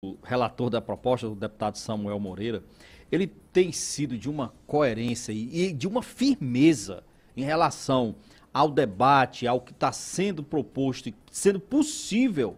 o relator da proposta, o deputado Samuel Moreira, ele tem sido de uma coerência e de uma firmeza em relação ao debate, ao que está sendo proposto e sendo possível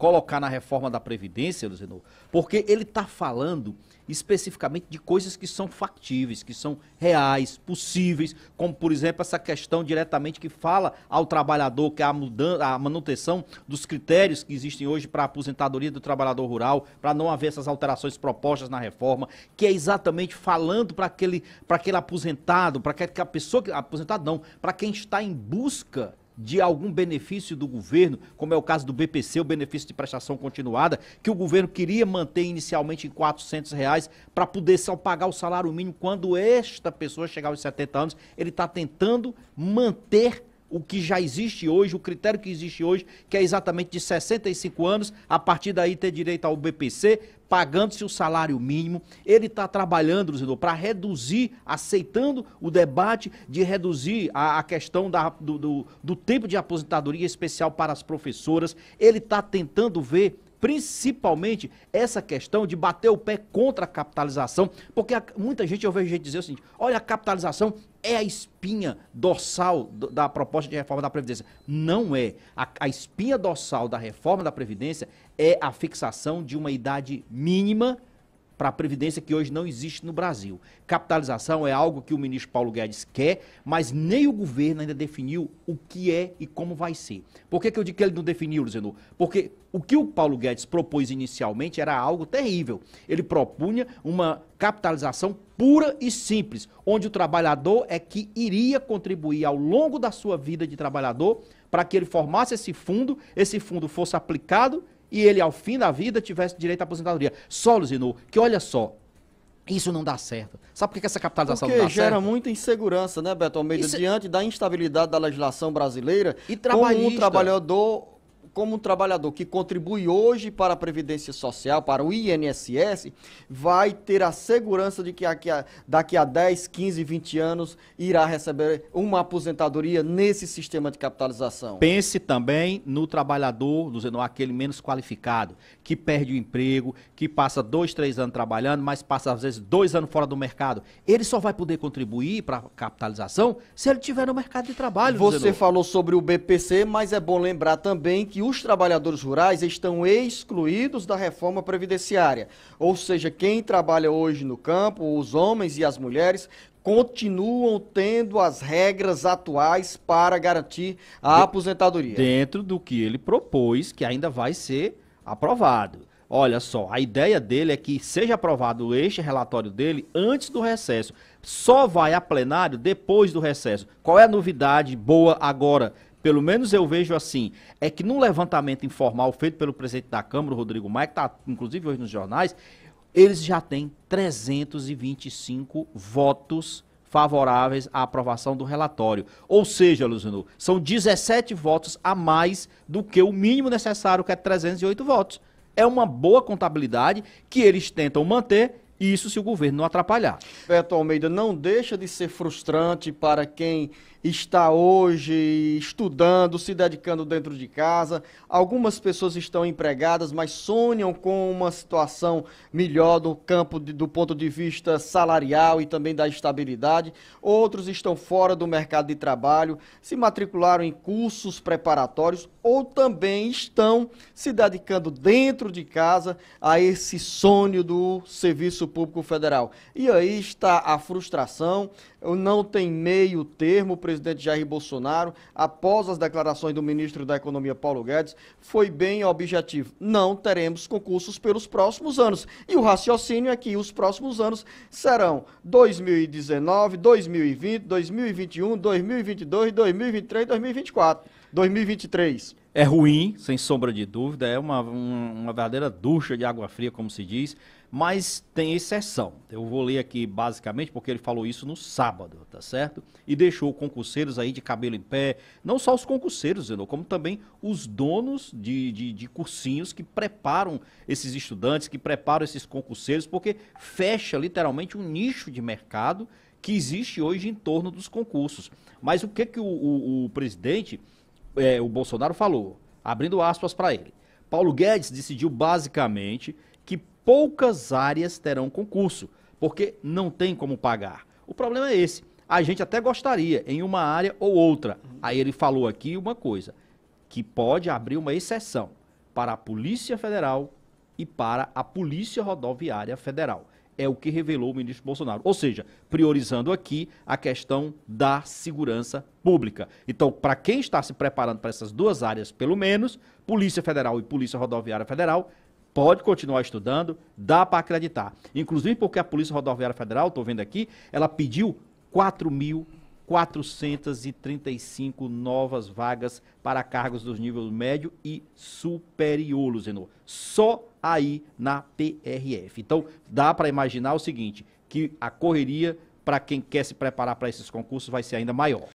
colocar na reforma da Previdência, Luzinou, porque ele está falando especificamente de coisas que são factíveis, que são reais, possíveis, como, por exemplo, essa questão diretamente que fala ao trabalhador, que é a, mudança, a manutenção dos critérios que existem hoje para a aposentadoria do trabalhador rural, para não haver essas alterações propostas na reforma, que é exatamente falando para aquele, aquele aposentado, para aquela pessoa, aposentado não, para quem está em busca de algum benefício do governo, como é o caso do BPC, o benefício de prestação continuada, que o governo queria manter inicialmente em R$ reais para poder só pagar o salário mínimo quando esta pessoa chegar aos 70 anos. Ele está tentando manter o que já existe hoje, o critério que existe hoje, que é exatamente de 65 anos, a partir daí ter direito ao BPC, pagando-se o salário mínimo. Ele está trabalhando, Luzinor, para reduzir, aceitando o debate de reduzir a, a questão da, do, do, do tempo de aposentadoria especial para as professoras. Ele está tentando ver principalmente essa questão de bater o pé contra a capitalização, porque a, muita gente, eu vejo gente dizer o seguinte, olha, a capitalização é a espinha dorsal da proposta de reforma da Previdência. Não é. A, a, espinha dorsal da reforma da Previdência é a fixação de uma idade mínima para a Previdência que hoje não existe no Brasil. Capitalização é algo que o ministro Paulo Guedes quer, mas nem o governo ainda definiu o que é e como vai ser. Por que, que eu digo que ele não definiu, Luzenor? Porque o que o Paulo Guedes propôs inicialmente era algo terrível. Ele propunha uma capitalização pura e simples, onde o trabalhador é que iria contribuir ao longo da sua vida de trabalhador para que ele formasse esse fundo, esse fundo fosse aplicado e ele, ao fim da vida, tivesse direito à aposentadoria. Só, Luzinu, que olha só, isso não dá certo. Sabe por que essa capitalização Porque não dá gera muita insegurança, né, Beto Almeida? Isso... É diante da instabilidade da legislação brasileira, e como um trabalhador como um trabalhador que contribui hoje para a Previdência Social, para o INSS, vai ter a segurança de que a, daqui a 10, 15, 20 anos irá receber uma aposentadoria nesse sistema de capitalização. Pense também no trabalhador, Luzeno, aquele menos qualificado, que perde o emprego, que passa dois, três anos trabalhando, mas passa às vezes dois anos fora do mercado. Ele só vai poder contribuir para a capitalização se ele tiver no mercado de trabalho. Você falou sobre o BPC, mas é bom lembrar também que os trabalhadores rurais estão excluídos da reforma previdenciária. Ou seja, quem trabalha hoje no campo, os homens e as mulheres, continuam tendo as regras atuais para garantir a aposentadoria. Dentro do que ele propôs, que ainda vai ser aprovado. Olha só, a ideia dele é que seja aprovado este relatório dele antes do recesso. Só vai a plenário depois do recesso. Qual é a novidade boa agora pelo menos eu vejo assim, é que num levantamento informal feito pelo presidente da Câmara, Rodrigo Maia, que está inclusive hoje nos jornais, eles já têm 325 votos favoráveis à aprovação do relatório. Ou seja, Luzinu, são 17 votos a mais do que o mínimo necessário, que é 308 votos. É uma boa contabilidade que eles tentam manter isso se o governo não atrapalhar. Beto Almeida, não deixa de ser frustrante para quem está hoje estudando, se dedicando dentro de casa. Algumas pessoas estão empregadas, mas sonham com uma situação melhor no campo de, do ponto de vista salarial e também da estabilidade. Outros estão fora do mercado de trabalho, se matricularam em cursos preparatórios ou também estão se dedicando dentro de casa a esse sonho do serviço Público Federal. E aí está a frustração, não tem meio termo. O presidente Jair Bolsonaro, após as declarações do ministro da Economia Paulo Guedes, foi bem objetivo. Não teremos concursos pelos próximos anos. E o raciocínio é que os próximos anos serão 2019, 2020, 2021, 2022, 2023, 2024. 2023. É ruim, sem sombra de dúvida, é uma, uma, uma verdadeira ducha de água fria, como se diz, mas tem exceção. Eu vou ler aqui basicamente porque ele falou isso no sábado, tá certo? E deixou concurseiros aí de cabelo em pé, não só os concurseiros, Zenô, como também os donos de, de, de cursinhos que preparam esses estudantes, que preparam esses concurseiros, porque fecha literalmente um nicho de mercado que existe hoje em torno dos concursos. Mas o que, que o, o, o presidente é, o Bolsonaro falou, abrindo aspas para ele. Paulo Guedes decidiu basicamente que poucas áreas terão concurso, porque não tem como pagar. O problema é esse. A gente até gostaria em uma área ou outra. Aí ele falou aqui uma coisa, que pode abrir uma exceção para a Polícia Federal e para a Polícia Rodoviária Federal é o que revelou o ministro Bolsonaro. Ou seja, priorizando aqui a questão da segurança pública. Então, para quem está se preparando para essas duas áreas, pelo menos, Polícia Federal e Polícia Rodoviária Federal, pode continuar estudando, dá para acreditar. Inclusive porque a Polícia Rodoviária Federal, estou vendo aqui, ela pediu 4 mil 435 novas vagas para cargos dos níveis médio e superior, Luzenor. Só aí na PRF. Então, dá para imaginar o seguinte, que a correria para quem quer se preparar para esses concursos vai ser ainda maior.